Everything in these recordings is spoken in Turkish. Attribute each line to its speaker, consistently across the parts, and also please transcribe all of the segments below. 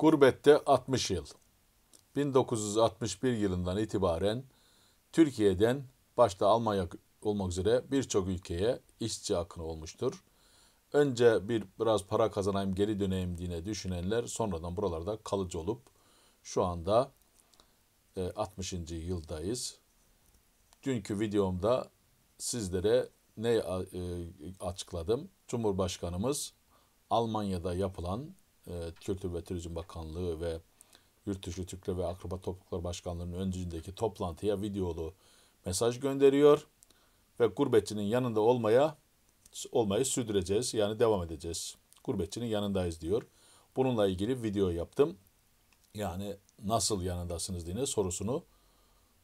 Speaker 1: Gurbette 60 yıl. 1961 yılından itibaren Türkiye'den başta Almanya olmak üzere birçok ülkeye işçi akını olmuştur. Önce bir biraz para kazanayım geri döneyim diye düşünenler sonradan buralarda kalıcı olup şu anda 60. E, yıldayız. Dünkü videomda sizlere ne e, açıkladım? Cumhurbaşkanımız Almanya'da yapılan e, Kültür ve Turizm Bakanlığı ve yurt dışı Türkler ve Akrobat Topluluklar Başkanlığı'nın öncündeki toplantıya videolu mesaj gönderiyor ve gurbetçinin yanında olmaya olmayı sürdüreceğiz. Yani devam edeceğiz. Gurbetçinin yanındayız diyor. Bununla ilgili video yaptım. Yani nasıl yanındasınız diye sorusunu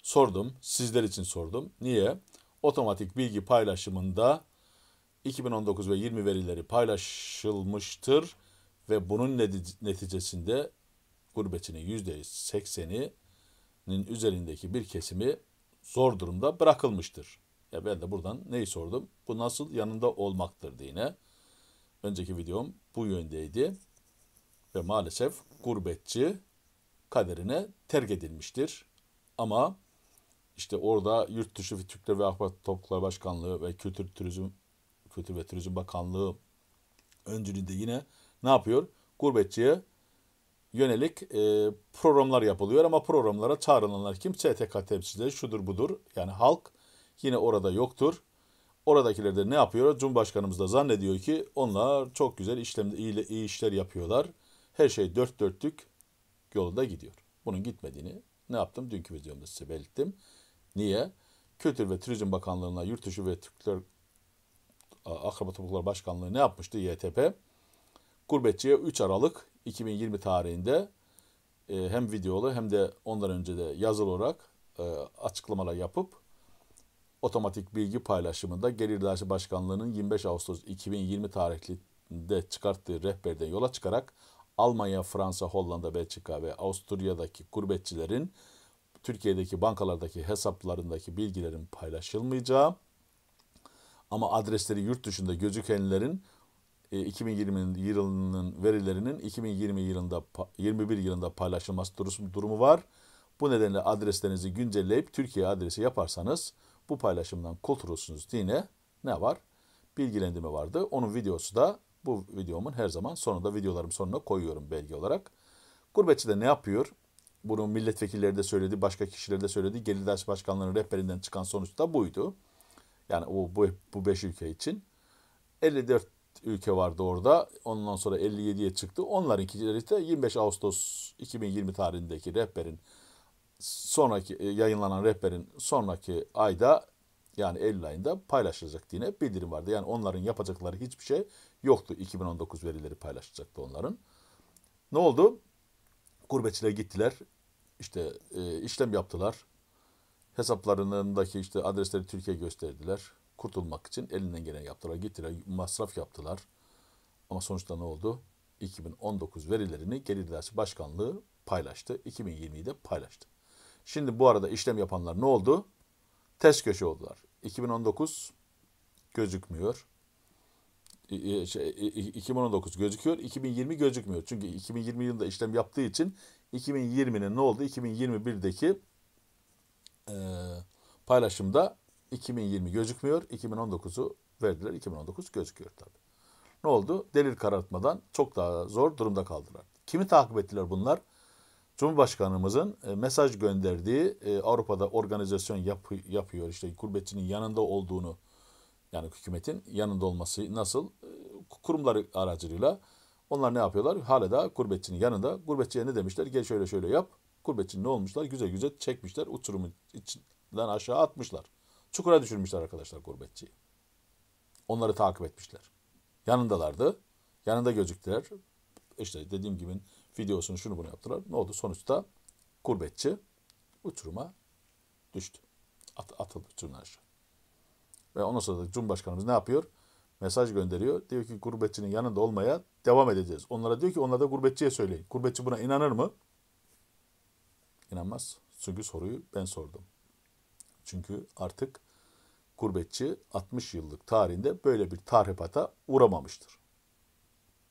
Speaker 1: sordum. Sizler için sordum. Niye? Otomatik bilgi paylaşımında 2019 ve 20 verileri paylaşılmıştır. Ve bunun neticesinde gurbetçinin %80'inin üzerindeki bir kesimi zor durumda bırakılmıştır. Ya ben de buradan neyi sordum? Bu nasıl yanında olmaktır dine. Önceki videom bu yöndeydi. Ve maalesef gurbetçi kaderine terk edilmiştir. Ama işte orada Yurt Dışı Türkler ve Akbat Toplulukları Başkanlığı ve Kültür Turizm Kültür ve Turizm Bakanlığı öncülüğünde yine ne yapıyor? Gurbetçiye yönelik e, programlar yapılıyor ama programlara çağrılanlar kim? STK temsilcileri şudur budur yani halk yine orada yoktur. Oradakiler de ne yapıyor? Cumhurbaşkanımız da zannediyor ki onlar çok güzel işlem, iyi, iyi işler yapıyorlar. Her şey dört dörtlük yolunda gidiyor. Bunun gitmediğini ne yaptım? Dünkü videomda size belirttim. Niye? Kültür ve Turizm Bakanlığı'na Yurt dışı ve Türkler Akraba Topluluklar Başkanlığı ne yapmıştı? YTP Gurbetçi'ye 3 Aralık 2020 tarihinde e, hem videolu hem de ondan önce de yazılı olarak e, açıklamalar yapıp otomatik bilgi paylaşımında Gelir İdaresi Başkanlığı'nın 25 Ağustos 2020 tarihinde çıkarttığı rehberden yola çıkarak Almanya, Fransa, Hollanda, Belçika ve Avusturya'daki gurbetçilerin Türkiye'deki bankalardaki hesaplarındaki bilgilerin paylaşılmayacağı ama adresleri yurt dışında gözükenlerin 2020 e, yılının verilerinin 2020 yılında 21 yılında paylaşılması durumu var. Bu nedenle adreslerinizi güncelleyip Türkiye adresi yaparsanız bu paylaşımdan kurtulursunuz diye ne var? Bilgilendirme vardı. Onun videosu da bu videomun her zaman sonunda videolarım sonuna koyuyorum belge olarak. Gurbetçi de ne yapıyor? Bunu milletvekilleri de söyledi, başka kişiler de söyledi. Gelirdaş başkanlarının rehberinden çıkan sonuç da buydu. Yani o bu, bu beş ülke için. 54 ülke vardı orada. Ondan sonra 57'ye çıktı. onların Onlarınkileri de 25 Ağustos 2020 tarihindeki rehberin sonraki e, yayınlanan rehberin sonraki ayda yani Eylül ayında paylaşılacak diye bildirim vardı. Yani onların yapacakları hiçbir şey yoktu. 2019 verileri paylaşacaktı onların. Ne oldu? Gurbetçiler gittiler. İşte e, işlem yaptılar. Hesaplarındaki işte adresleri Türkiye gösterdiler kurtulmak için elinden gelen yaptılar. Gittiler masraf yaptılar. Ama sonuçta ne oldu? 2019 verilerini Gelir İdaresi Başkanlığı paylaştı. 2020'yi de paylaştı. Şimdi bu arada işlem yapanlar ne oldu? Ters köşe oldular. 2019 gözükmüyor. 2019 şey, gözüküyor, 2020 gözükmüyor. Çünkü 2020 yılında işlem yaptığı için 2020'nin ne oldu? 2021'deki paylaşımda 2020 gözükmüyor. 2019'u verdiler. 2019 gözüküyor tabii. Ne oldu? Delil karartmadan çok daha zor durumda kaldılar. Kimi takip ettiler bunlar? Cumhurbaşkanımızın e, mesaj gönderdiği e, Avrupa'da organizasyon yap yapıyor işte gurbetçinin yanında olduğunu yani hükümetin yanında olması nasıl e, kurumları aracılığıyla onlar ne yapıyorlar? Hala da gurbetçinin yanında. Gurbetçiye ne demişler? Gel şöyle şöyle yap. Gurbetçinin ne olmuşlar? Güzel güzel çekmişler. Uçurumun içinden aşağı atmışlar. Çukura düşürmüşler arkadaşlar gurbetçiyi. Onları takip etmişler. Yanındalardı. Yanında gözüktüler. İşte dediğim gibi videosunu şunu bunu yaptılar. Ne oldu? Sonuçta gurbetçi uçuruma düştü. At, atıldı uçurumdan aşağı. Ve ondan sonra da Cumhurbaşkanımız ne yapıyor? Mesaj gönderiyor. Diyor ki gurbetçinin yanında olmaya devam edeceğiz. Onlara diyor ki onlara da gurbetçiye söyleyin. Gurbetçi buna inanır mı? İnanmaz. Çünkü soruyu ben sordum. Çünkü artık gurbetçi 60 yıllık tarihinde böyle bir tahripata uğramamıştır.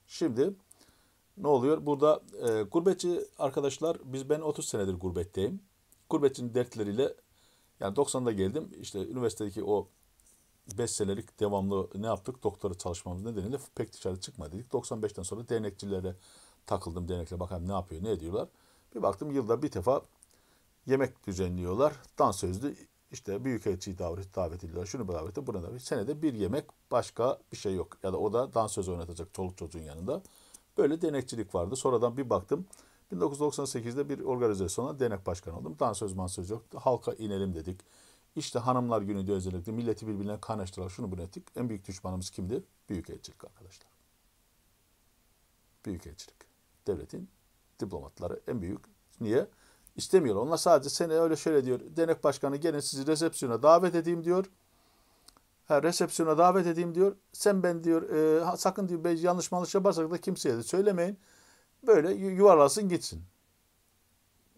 Speaker 1: Şimdi ne oluyor? Burada e, gurbetçi arkadaşlar, biz ben 30 senedir gurbetteyim. Gurbetçinin dertleriyle, yani 90'da geldim, işte üniversitedeki o 5 senelik devamlı ne yaptık? Doktora çalışmamız nedeniyle pek dışarı çıkma dedik. 95'ten sonra dernekçilere takıldım dernekle bakalım ne yapıyor, ne ediyorlar. Bir baktım yılda bir defa yemek düzenliyorlar. Dans Dansözlü işte büyükelçiyi davet, davet ediyorlar. Şunu davet ediyorlar. Buna davet Senede bir yemek başka bir şey yok. Ya da o da dansöz oynatacak çoluk çocuğun yanında. Böyle denekçilik vardı. Sonradan bir baktım. 1998'de bir organizasyona denek başkanı oldum. Dansöz mansöz yok. Halka inelim dedik. İşte hanımlar günü diye özellikle milleti birbirine kaynaştıralım. şunu bunu ettik. En büyük düşmanımız kimdi? Büyükelçilik arkadaşlar. Büyükelçilik. Devletin diplomatları en büyük. Niye? istemiyor. Onlar sadece seni öyle şöyle diyor. Denek başkanı gelin sizi resepsiyona davet edeyim diyor. Ha, resepsiyona davet edeyim diyor. Sen ben diyor e, sakın diyor ben yanlış manlış yaparsak da kimseye de söylemeyin. Böyle yuvarlasın gitsin.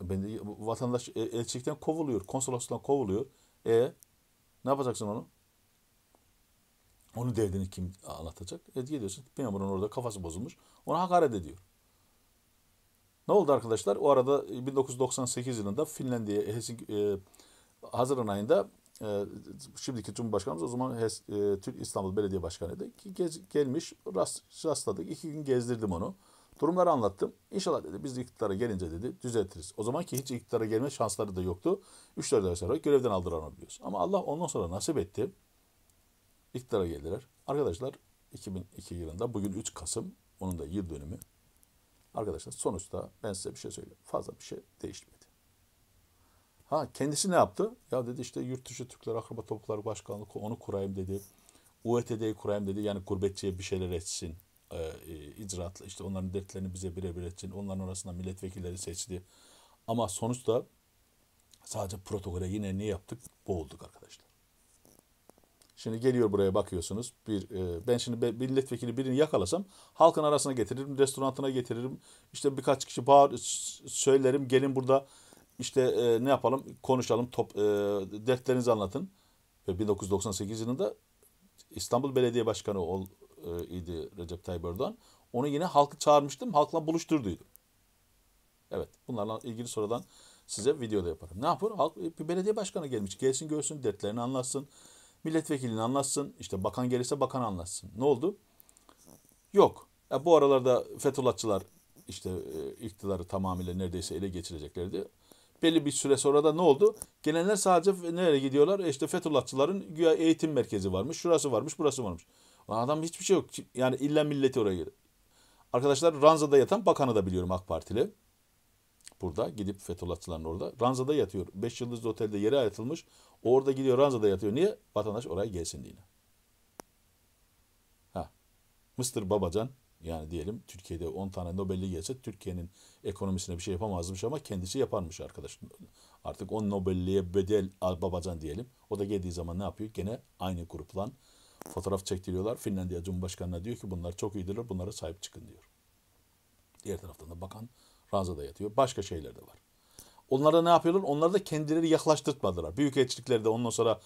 Speaker 1: Ben de, vatandaş e, elçilikten kovuluyor. konsolosluktan kovuluyor. E ne yapacaksın onu? Onu derdini kim anlatacak? E, gidiyorsun memurun orada kafası bozulmuş. Ona hakaret ediyor. Ne oldu arkadaşlar? O arada 1998 e, yılında Finlandiya e, Helsinki, e, Haziran ayında e, şimdiki Cumhurbaşkanımız o zaman Hes, e, Türk İstanbul Belediye Başkanı'ydı. Gez, gelmiş rast, rastladık. iki gün gezdirdim onu. Durumları anlattım. İnşallah dedi biz de iktidara gelince dedi düzeltiriz. O zaman ki hiç iktidara gelme şansları da yoktu. 3-4 ay sonra görevden aldılar onu biliyoruz. Ama Allah ondan sonra nasip etti. İktidara geldiler. Arkadaşlar 2002 yılında bugün 3 Kasım onun da yıl dönümü. Arkadaşlar sonuçta ben size bir şey söyleyeyim. Fazla bir şey değişmedi. Ha kendisi ne yaptı? Ya dedi işte yurt dışı Türkler Akraba Topukları Başkanlığı onu kurayım dedi. UETD'yi kurayım dedi. Yani gurbetçiye bir şeyler etsin. E, e, icraatla işte onların dertlerini bize birebir etsin. Onların arasında milletvekilleri seçti. Ama sonuçta sadece protokole yine ne yaptık? Boğulduk arkadaşlar. Şimdi geliyor buraya bakıyorsunuz. Bir e, ben şimdi milletvekili birini yakalasam halkın arasına getiririm, restorantına getiririm. İşte birkaç kişi bağır söylerim, gelin burada işte e, ne yapalım? Konuşalım, top e, dertlerinizi anlatın. Ve 1998 yılında İstanbul Belediye Başkanı ol, e, idi Recep Tayyip Erdoğan. Onu yine halkı çağırmıştım, halkla buluşturduydum. Evet, bunlarla ilgili sorudan size video da yaparım. Ne yapıyor? Halk bir belediye başkanı gelmiş. Gelsin görsün, dertlerini anlatsın. Milletvekilini anlatsın. İşte bakan gelirse bakan anlatsın. Ne oldu? Yok. Ya bu aralarda Fethullahçılar işte e, iktidarı tamamıyla neredeyse ele geçireceklerdi. Belli bir süre sonra da ne oldu? Gelenler sadece nereye gidiyorlar? E işte Fethullahçıların güya eğitim merkezi varmış, şurası varmış, burası varmış. Lan adam hiçbir şey yok. Yani illa milleti oraya gidiyor. Arkadaşlar Ranza'da yatan bakanı da biliyorum AK Partili burada. Gidip Fethullahçıların orada. Ranza'da yatıyor. Beş yıldızlı otelde yere ayrılmış. Orada gidiyor Ranza'da yatıyor. Niye? Vatandaş oraya gelsin diye. Ha. Mr. Babacan yani diyelim Türkiye'de 10 tane Nobel'i gelse Türkiye'nin ekonomisine bir şey yapamazmış ama kendisi yaparmış arkadaş. Artık 10 Nobelliğe bedel al Babacan diyelim. O da geldiği zaman ne yapıyor? Gene aynı grupla fotoğraf çektiriyorlar. Finlandiya Cumhurbaşkanı'na diyor ki bunlar çok iyidirler bunlara sahip çıkın diyor. Diğer taraftan da bakan ranzada yatıyor. Başka şeyler de var. Onlara ne yapıyorlar? Onlar da kendileri yaklaştırtmadılar. Büyük etçilikleri de ondan sonra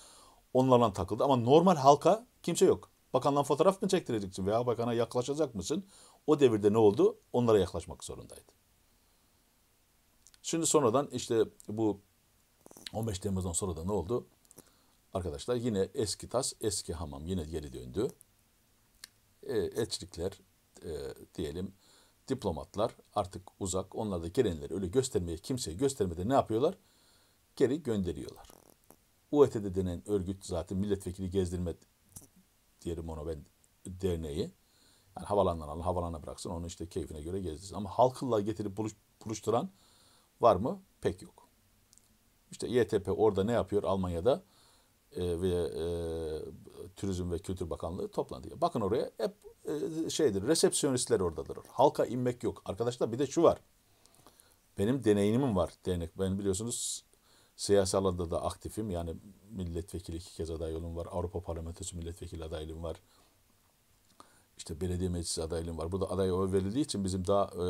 Speaker 1: onlarla takıldı. Ama normal halka kimse yok. Bakandan fotoğraf mı çektireceksin veya bakana yaklaşacak mısın? O devirde ne oldu? Onlara yaklaşmak zorundaydı. Şimdi sonradan işte bu 15 Temmuz'dan sonra da ne oldu? Arkadaşlar yine eski tas, eski hamam yine geri döndü. E, elçilikler e, diyelim diplomatlar artık uzak onlarda gelenleri öyle göstermeye kimseye göstermeden ne yapıyorlar? Geri gönderiyorlar. UET'de denen örgüt zaten milletvekili gezdirme diyelim ona ben derneği. Yani havalandan alın, havalana bıraksın. Onu işte keyfine göre gezdirsin. Ama halkla getirip buluş, buluşturan var mı? Pek yok. İşte YTP orada ne yapıyor Almanya'da? E, ve e, Turizm ve Kültür Bakanlığı toplandı. Bakın oraya hep e, şeydir, resepsiyonistler oradadır. Halka inmek yok. Arkadaşlar bir de şu var. Benim deneyimim var denek Ben biliyorsunuz siyasi alanda da aktifim. Yani milletvekili iki kez aday olum var. Avrupa Parlamentosu milletvekili adaylığım var. İşte belediye meclisi adaylığım var. Burada aday oy verildiği için bizim daha e,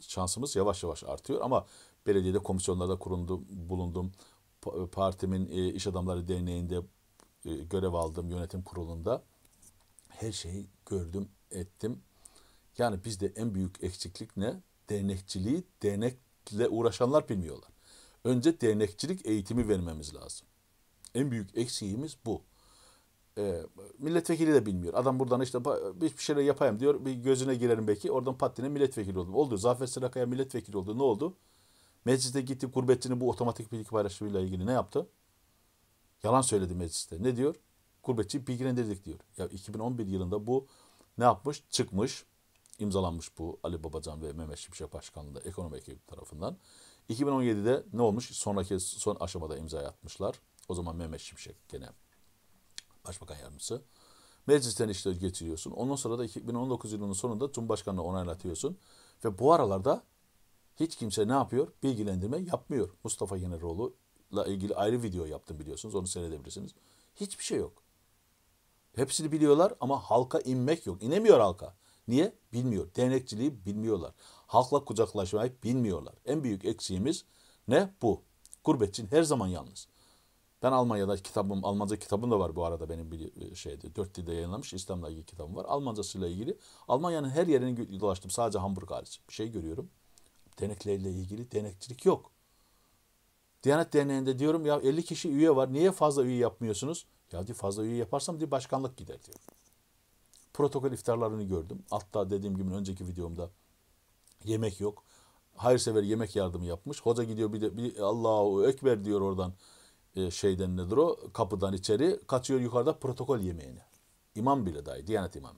Speaker 1: şansımız yavaş yavaş artıyor. Ama belediyede komisyonlarda kurundum, bulundum. E, partimin e, iş adamları derneğinde e, görev aldım yönetim kurulunda her şeyi gördüm, ettim. Yani bizde en büyük eksiklik ne? Dernekçiliği dernekle uğraşanlar bilmiyorlar. Önce dernekçilik eğitimi vermemiz lazım. En büyük eksiğimiz bu. E, milletvekili de bilmiyor. Adam buradan işte bir şeyler yapayım diyor. Bir gözüne girerim belki. Oradan patine milletvekili oldu. Oldu. Zafer Sırakaya milletvekili oldu. Ne oldu? Mecliste gitti gurbetçinin bu otomatik bilgi paylaşımıyla ilgili ne yaptı? Yalan söyledi mecliste. Ne diyor? gurbetçi bilgilendirdik diyor. Ya 2011 yılında bu ne yapmış? Çıkmış, imzalanmış bu Ali Babacan ve Mehmet Şimşek Başkanlığı'nda ekonomi ekibi tarafından. 2017'de ne olmuş? Sonraki son aşamada imza atmışlar. O zaman Mehmet Şimşek gene Başbakan Yardımcısı. Meclisten işte geçiriyorsun. Ondan sonra da 2019 yılının sonunda Cumhurbaşkanı'na onaylatıyorsun. Ve bu aralarda hiç kimse ne yapıyor? Bilgilendirme yapmıyor. Mustafa Yeneroğlu'la ilgili ayrı video yaptım biliyorsunuz. Onu seyredebilirsiniz. Hiçbir şey yok. Hepsini biliyorlar ama halka inmek yok. İnemiyor halka. Niye? Bilmiyor. Dernekçiliği bilmiyorlar. Halkla kucaklaşmayı bilmiyorlar. En büyük eksiğimiz ne? Bu. Gurbetçin her zaman yalnız. Ben Almanya'da kitabım, Almanca kitabım da var bu arada benim bir e, şeydi. Dört dilde yayınlanmış İslam'la ilgili kitabım var. Almancasıyla ilgili. Almanya'nın her yerini dolaştım. Sadece Hamburg hariç. Bir şey görüyorum. Deneklerle ilgili denekçilik yok. Diyanet Derneği'nde diyorum ya 50 kişi üye var. Niye fazla üye yapmıyorsunuz? Ya diyor fazla üye yaparsam diyor başkanlık gider diyor. Protokol iftarlarını gördüm. Altta dediğim gibi önceki videomda yemek yok. Hayırsever yemek yardımı yapmış. Hoca gidiyor bir de bir Allahu Ekber diyor oradan e, şeyden nedir o kapıdan içeri kaçıyor yukarıda protokol yemeğine. İmam bile dahi Diyanet imam.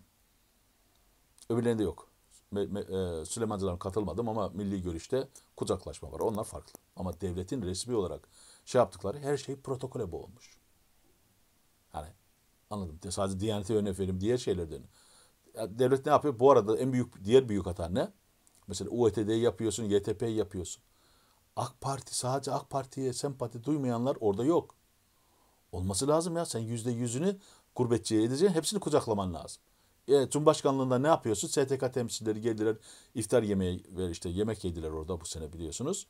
Speaker 1: Öbürlerinde yok. Me, e, katılmadım ama milli görüşte kucaklaşma var. Onlar farklı. Ama devletin resmi olarak şey yaptıkları her şey protokole boğulmuş. Hani anladım. Sadece Diyanet'e örnek vereyim. Diğer şeylerden. Devlet ne yapıyor? Bu arada en büyük diğer büyük hata ne? Mesela UETD yapıyorsun, YTP yapıyorsun. AK Parti sadece AK Parti'ye sempati duymayanlar orada yok. Olması lazım ya. Sen yüzde yüzünü gurbetçiye edeceksin. Hepsini kucaklaman lazım. E, Cumhurbaşkanlığında ne yapıyorsun? STK temsilcileri geldiler. iftar yemeği ver işte yemek yediler orada bu sene biliyorsunuz.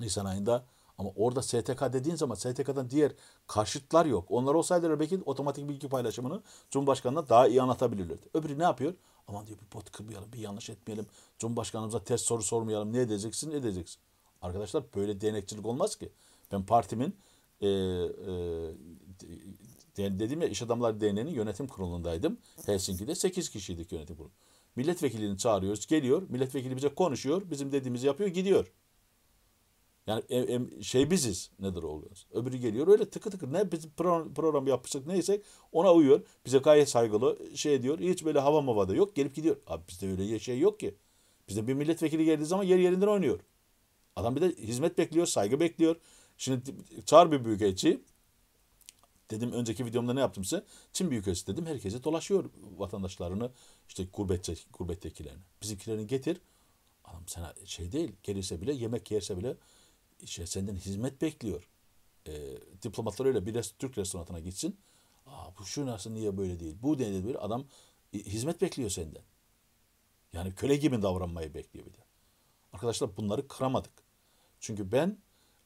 Speaker 1: Nisan ayında ama orada STK dediğin zaman STK'dan diğer karşıtlar yok. Onlar olsaydı belki otomatik bilgi paylaşımını Cumhurbaşkanı'na daha iyi anlatabilirlerdi. Öbürü ne yapıyor? Aman diyor bir bot kırmayalım, bir yanlış etmeyelim. Cumhurbaşkanımıza test soru sormayalım. Ne edeceksin, ne edeceksin. Arkadaşlar böyle denekçilik olmaz ki. Ben partimin e, e, dedim ya iş Adamları Derneği'nin yönetim kurulundaydım. Helsinki'de 8 kişiydik yönetim kurulu. Milletvekilini çağırıyoruz, geliyor. Milletvekili bize konuşuyor, bizim dediğimizi yapıyor, gidiyor. Yani şey biziz nedir oluyoruz. Öbürü geliyor öyle tıkı tıkı ne biz program yapmışsak neyse ona uyuyor. Bize gayet saygılı şey diyor. Hiç böyle hava mava da yok gelip gidiyor. Abi bizde öyle şey yok ki. Bizde bir milletvekili geldiği zaman yer yerinden oynuyor. Adam bir de hizmet bekliyor, saygı bekliyor. Şimdi çağır bir büyükelçi. Dedim önceki videomda ne yaptım size? Çin büyükelçisi dedim herkese dolaşıyor vatandaşlarını işte gurbette, gurbettekilerini. Bizimkilerini getir. Adam sana şey değil gelirse bile yemek yerse bile işte senden hizmet bekliyor. E, diplomatlar öyle bir rest, Türk restoranına gitsin. Aa, bu şu nasıl niye böyle değil? Bu denedi böyle adam e, hizmet bekliyor senden. Yani köle gibi davranmayı bekliyor bir de. Arkadaşlar bunları kıramadık. Çünkü ben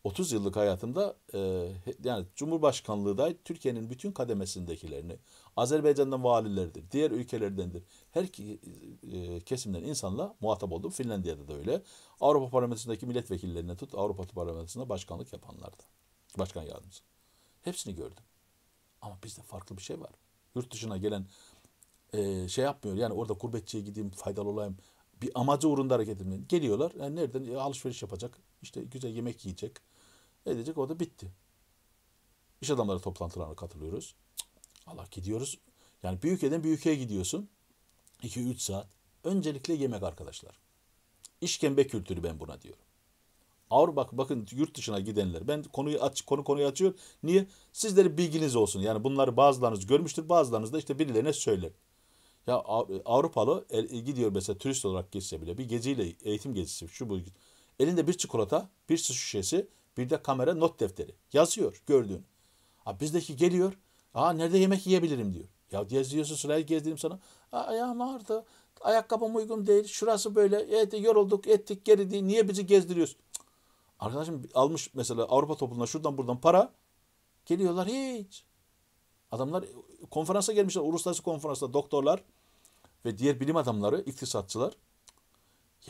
Speaker 1: 30 yıllık hayatımda e, yani Cumhurbaşkanlığı da Türkiye'nin bütün kademesindekilerini, Azerbaycan'dan valilerdir, diğer ülkelerdendir. Her e, kesimden insanla muhatap oldum. Finlandiya'da da öyle. Avrupa Parlamentosu'ndaki milletvekillerine tut, Avrupa Parlamentosu'nda başkanlık yapanlardı. Başkan yardımcısı. Hepsini gördüm. Ama bizde farklı bir şey var. Yurt dışına gelen e, şey yapmıyor. Yani orada kurbetçiye gideyim, faydalı olayım. Bir amacı uğrunda hareket etmiyor. Geliyorlar. Yani e, nereden? E, alışveriş yapacak. İşte güzel yemek yiyecek edecek o da bitti. İş adamları toplantılarına katılıyoruz. Allah gidiyoruz. Yani büyük eden büyük ülkeye gidiyorsun. 2-3 saat. Öncelikle yemek arkadaşlar. İşkembe kültürü ben buna diyorum. Avrupa bak, bakın yurt dışına gidenler. Ben konuyu aç konu konuyu açıyor. Niye? Sizlere bilginiz olsun. Yani bunları bazılarınız görmüştür, bazılarınız da işte birilerine söyler. Ya e, Avrupalı el, e, gidiyor mesela turist olarak gitse bile bir geziyle eğitim gezisi şu bu elinde bir çikolata, bir su şişesi bir de kamera not defteri. Yazıyor gördüğün. Ha, bizdeki geliyor. Aa nerede yemek yiyebilirim diyor. Ya geziyorsun sırayı gezdirdim sana. Aa, ayağım ağrıdı. Ayakkabım uygun değil. Şurası böyle. Evet, yorulduk ettik geri değil. Niye bizi gezdiriyorsun? Arkadaşım almış mesela Avrupa topluluğuna şuradan buradan para. Geliyorlar hiç. Adamlar e, konferansa gelmişler. Uluslararası konferansta doktorlar ve diğer bilim adamları, iktisatçılar.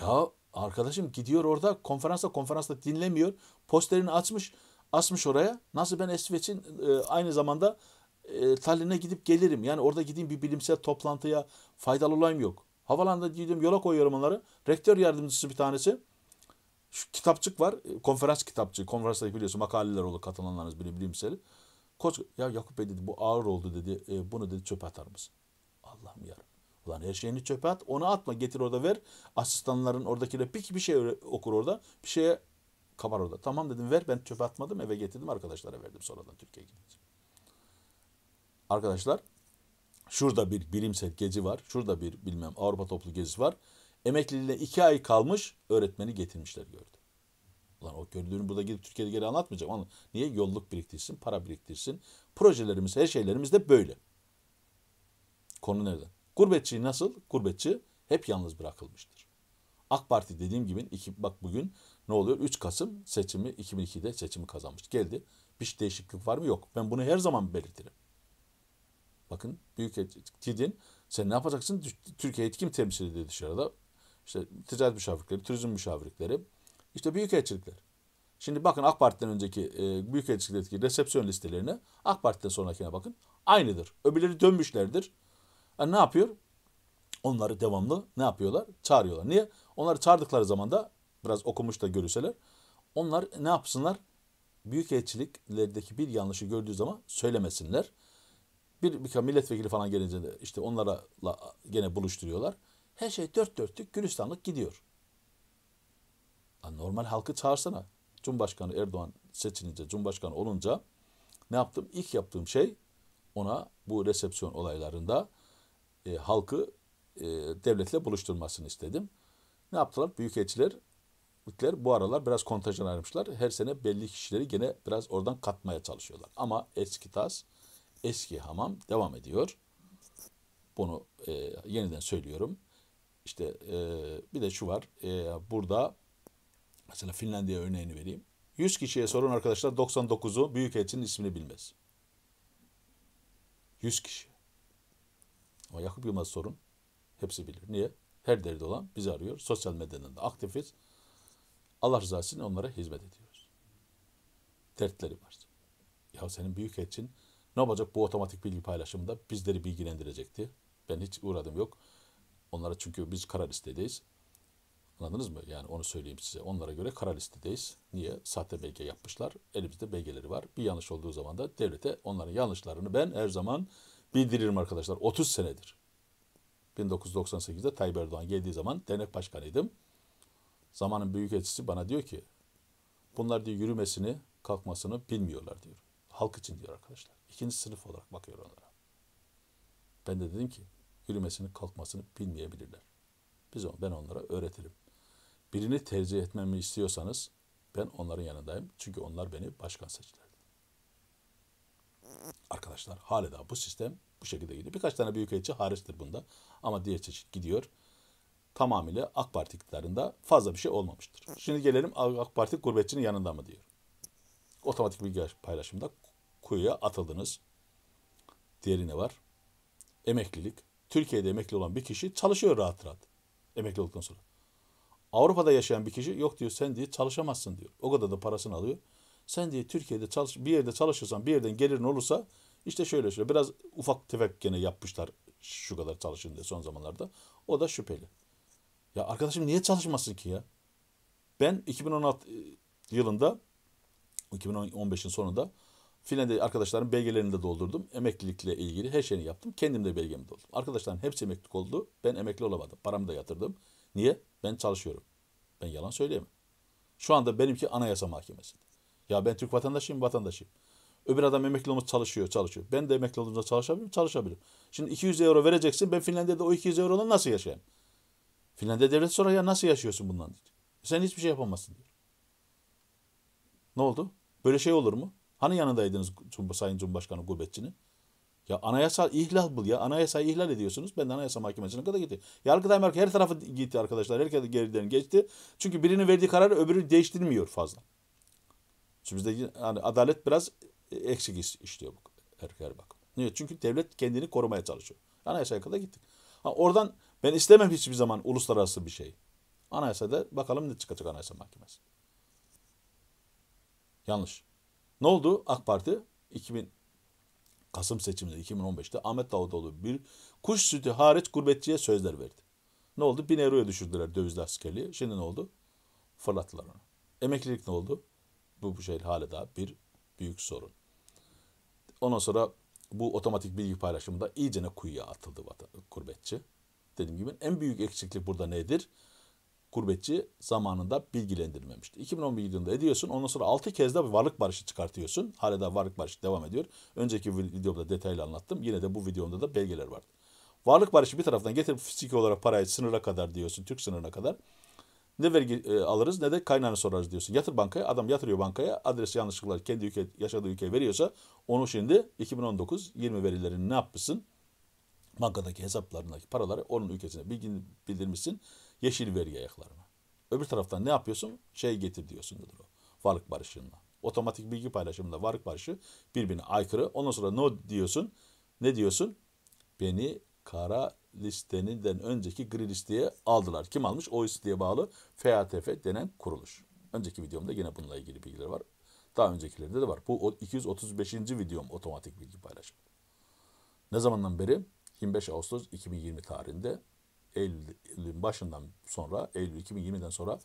Speaker 1: Ya Arkadaşım gidiyor orada konferansta konferansta dinlemiyor. Posterini açmış asmış oraya. Nasıl ben İsveç'in e, aynı zamanda e, Tallinn'e gidip gelirim. Yani orada gideyim bir bilimsel toplantıya faydalı olayım yok. Havalanda gidiyorum yola koyuyorum onları. Rektör yardımcısı bir tanesi. Şu kitapçık var. E, konferans kitapçığı. Konferansta biliyorsun makaleler olur katılanlarınız bilim, bilimsel. Koç ya Yakup Bey dedi bu ağır oldu dedi. E, bunu dedi çöpe atar mısın? Allah'ım yarabbim. Ulan her şeyini çöpe at. Onu atma. Getir orada ver. Asistanların oradaki de bir, bir şey okur orada. Bir şeye kabar orada. Tamam dedim ver. Ben çöpe atmadım. Eve getirdim. Arkadaşlara verdim. Sonradan Türkiye'ye gittim. Arkadaşlar şurada bir bilimsel gezi var. Şurada bir bilmem Avrupa toplu gezi var. Emekliliğine iki ay kalmış öğretmeni getirmişler gördü. Ulan o gördüğünü burada gidip Türkiye'de geri anlatmayacağım. Ama niye? Yolluk biriktirsin, para biriktirsin. Projelerimiz, her şeylerimiz de böyle. Konu nerede? Gurbetçi nasıl? Gurbetçi hep yalnız bırakılmıştır. AK Parti dediğim gibi iki, bak bugün ne oluyor? 3 Kasım seçimi 2002'de seçimi kazanmış. Geldi. Bir şey değişiklik var mı? Yok. Ben bunu her zaman belirtirim. Bakın büyük gidin sen ne yapacaksın? Türkiye'yi kim temsil ediyor dışarıda? İşte ticaret müşavirlikleri, turizm müşavirlikleri, işte büyük elçilikler. Şimdi bakın AK Parti'den önceki e, büyük elçiliklerdeki resepsiyon listelerine, AK Parti'den sonrakine bakın. Aynıdır. Öbürleri dönmüşlerdir. Yani ne yapıyor? Onları devamlı ne yapıyorlar? Çağırıyorlar. Niye? Onları çağırdıkları zaman da biraz okumuş da görürseler onlar ne yapsınlar? Büyükelçiliklerdeki bir yanlışı gördüğü zaman söylemesinler. Bir, bir milletvekili falan gelince de işte onlara gene buluşturuyorlar. Her şey dört dörtlük gülistanlık gidiyor. Ya normal halkı çağırsana. Cumhurbaşkanı Erdoğan seçilince, Cumhurbaşkanı olunca ne yaptım? İlk yaptığım şey ona bu resepsiyon olaylarında e, halkı e, devletle buluşturmasını istedim. Ne yaptılar? Büyükelçiler bu aralar biraz kontajan ayırmışlar. Her sene belli kişileri gene biraz oradan katmaya çalışıyorlar. Ama eski tas, eski hamam devam ediyor. Bunu e, yeniden söylüyorum. İşte e, bir de şu var. E, burada mesela Finlandiya örneğini vereyim. 100 kişiye sorun arkadaşlar 99'u büyük büyükelçinin ismini bilmez. 100 kişi. Ama Yakup Yılmaz sorun hepsi bilir. Niye? Her derdi olan bizi arıyor. Sosyal medyadan da aktifiz. Allah rızası için onlara hizmet ediyoruz. Dertleri var. Ya senin büyük için ne yapacak bu otomatik bilgi paylaşımında bizleri bilgilendirecekti. Ben hiç uğradım yok. Onlara çünkü biz karar listedeyiz. Anladınız mı? Yani onu söyleyeyim size. Onlara göre karar listedeyiz. Niye? Sahte belge yapmışlar. Elimizde belgeleri var. Bir yanlış olduğu zaman da devlete onların yanlışlarını ben her zaman bildiririm arkadaşlar. 30 senedir. 1998'de Tayyip Erdoğan geldiği zaman denek başkanıydım. Zamanın büyük etçisi bana diyor ki bunlar diyor yürümesini, kalkmasını bilmiyorlar diyor. Halk için diyor arkadaşlar. İkinci sınıf olarak bakıyor onlara. Ben de dedim ki yürümesini, kalkmasını bilmeyebilirler. Biz on, ben onlara öğretirim. Birini tercih etmemi istiyorsanız ben onların yanındayım. Çünkü onlar beni başkan seçtiler. Arkadaşlar hala daha bu sistem bu şekilde gidiyor. Birkaç tane büyük büyükelçi hariçtir bunda ama diğer çeşit gidiyor. Tamamıyla AK Parti iktidarında fazla bir şey olmamıştır. Şimdi gelelim AK Parti gurbetçinin yanında mı diyor. Otomatik bilgi paylaşımda kuyuya atıldınız. Diğeri ne var? Emeklilik. Türkiye'de emekli olan bir kişi çalışıyor rahat rahat. Emekli olduktan sonra. Avrupa'da yaşayan bir kişi yok diyor sen diye çalışamazsın diyor. O kadar da parasını alıyor. Sen diye Türkiye'de çalış, bir yerde çalışırsan bir yerden gelirin olursa işte şöyle şöyle biraz ufak tefek gene yapmışlar şu kadar çalışın diye son zamanlarda. O da şüpheli. Ya arkadaşım niye çalışmasın ki ya? Ben 2016 e, yılında 2015'in sonunda Finlandiya arkadaşların belgelerini de doldurdum. Emeklilikle ilgili her şeyini yaptım. Kendim de belgemi doldurdum. Arkadaşlarım hepsi emeklilik oldu. Ben emekli olamadım. Paramı da yatırdım. Niye? Ben çalışıyorum. Ben yalan söyleyemem. Şu anda benimki anayasa mahkemesinde. Ya ben Türk vatandaşıyım, vatandaşıyım. Öbür adam emekli olmuş çalışıyor, çalışıyor. Ben de emekli olduğumda çalışabilirim, çalışabilirim. Şimdi 200 euro vereceksin, ben Finlandiya'da o 200 euro'la nasıl yaşayayım? Finlandiya devleti sonra ya nasıl yaşıyorsun bundan diyecek. Sen hiçbir şey yapamazsın diyor. Ne oldu? Böyle şey olur mu? Hani yanındaydınız Sayın Cumhurbaşkanı Gurbetçi'nin? Ya anayasa ihlal bu ya. Anayasayı ihlal ediyorsunuz. Ben de anayasa mahkemesine kadar gitti. Yargıtay Merkez her tarafı gitti arkadaşlar. Herkes geriden geçti. Çünkü birinin verdiği kararı öbürü değiştirmiyor fazla. Şimdi bizdeki hani adalet biraz e, eksik işliyor bu erkeğe bak. Niye? Çünkü devlet kendini korumaya çalışıyor. Anayasaya kadar gittik. Ha, oradan ben istemem hiçbir zaman uluslararası bir şey. Anayasada bakalım ne çıkacak anayasa mahkemesi. Yanlış. Ne oldu? AK Parti 2000 Kasım seçiminde 2015'te Ahmet Davutoğlu bir kuş sütü hariç gurbetçiye sözler verdi. Ne oldu? Bin euroya düşürdüler dövizli askerliği. Şimdi ne oldu? Fırlattılar onu. Emeklilik ne oldu? Bu, bu şey hala da bir büyük sorun. Ondan sonra bu otomatik bilgi paylaşımında iyicene kuyuya atıldı vatan, kurbetçi. Dediğim gibi en büyük eksiklik burada nedir? Kurbetçi zamanında bilgilendirilmemişti. 2011 yılında ediyorsun. Ondan sonra 6 kez de varlık barışı çıkartıyorsun. Hala da varlık barışı devam ediyor. Önceki videomda detaylı anlattım. Yine de bu videomda da belgeler vardı. Varlık barışı bir taraftan getirip fiziki olarak parayı sınıra kadar diyorsun. Türk sınırına kadar ne vergi e, alırız ne de kaynağını sorarız diyorsun. Yatır bankaya, adam yatırıyor bankaya, adresi yanlışlıkla kendi ülke, yaşadığı ülkeye veriyorsa onu şimdi 2019-20 verilerini ne yapmışsın? Bankadaki hesaplarındaki paraları onun ülkesine bilgin, bildirmişsin yeşil veri ayaklarına. Öbür taraftan ne yapıyorsun? Şey getir diyorsun nedir o? Varlık barışınla Otomatik bilgi paylaşımında varlık barışı birbirine aykırı. Ondan sonra ne diyorsun? Ne diyorsun? Beni kara listeninden önceki gri listeye aldılar. Kim almış? OECD'ye bağlı FATF denen kuruluş. Önceki videomda yine bununla ilgili bilgiler var. Daha öncekilerde de var. Bu 235. videom otomatik bilgi paylaşım. Ne zamandan beri? 25 Ağustos 2020 tarihinde Eylül'ün başından sonra, Eylül 2020'den sonra